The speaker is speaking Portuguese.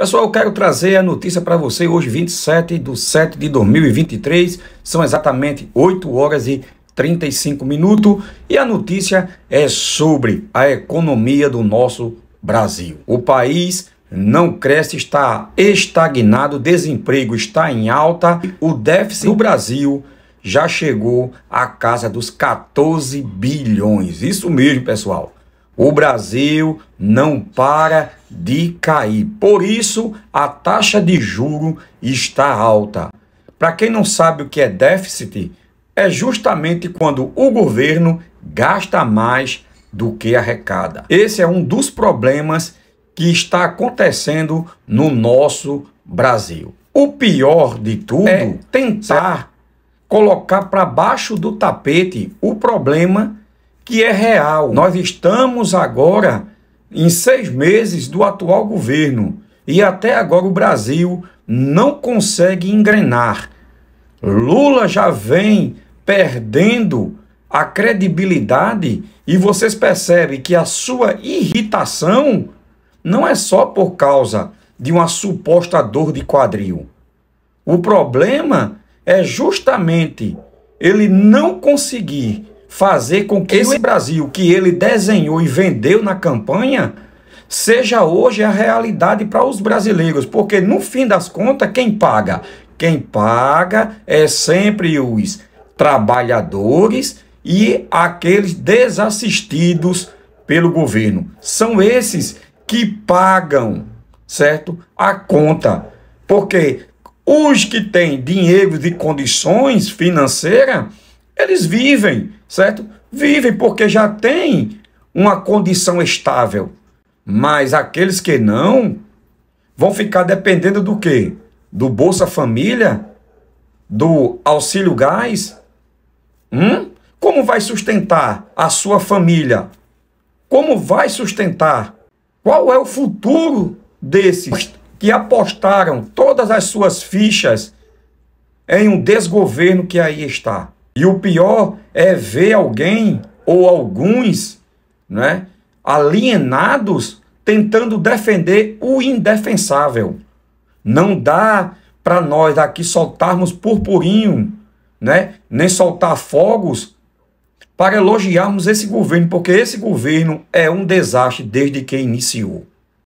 Pessoal, eu quero trazer a notícia para você hoje, 27 de 7 de 2023, são exatamente 8 horas e 35 minutos, e a notícia é sobre a economia do nosso Brasil. O país não cresce, está estagnado, desemprego está em alta, o déficit do Brasil já chegou à casa dos 14 bilhões. Isso mesmo, pessoal. O Brasil não para de cair. Por isso, a taxa de juro está alta. Para quem não sabe o que é déficit, é justamente quando o governo gasta mais do que arrecada. Esse é um dos problemas que está acontecendo no nosso Brasil. O pior de tudo é tentar colocar para baixo do tapete o problema que é real. Nós estamos agora em seis meses do atual governo e até agora o Brasil não consegue engrenar. Lula já vem perdendo a credibilidade e vocês percebem que a sua irritação não é só por causa de uma suposta dor de quadril. O problema é justamente ele não conseguir fazer com que esse Brasil que ele desenhou e vendeu na campanha seja hoje a realidade para os brasileiros, porque no fim das contas, quem paga? Quem paga é sempre os trabalhadores e aqueles desassistidos pelo governo. São esses que pagam, certo? A conta. Porque os que têm dinheiro de condições financeiras, eles vivem certo? Vivem porque já têm uma condição estável. Mas aqueles que não vão ficar dependendo do quê? Do Bolsa Família? Do auxílio gás? Hum? Como vai sustentar a sua família? Como vai sustentar? Qual é o futuro desses que apostaram todas as suas fichas em um desgoverno que aí está? E o pior é ver alguém ou alguns né, alienados tentando defender o indefensável. Não dá para nós aqui soltarmos purpurinho, né, nem soltar fogos para elogiarmos esse governo, porque esse governo é um desastre desde que iniciou.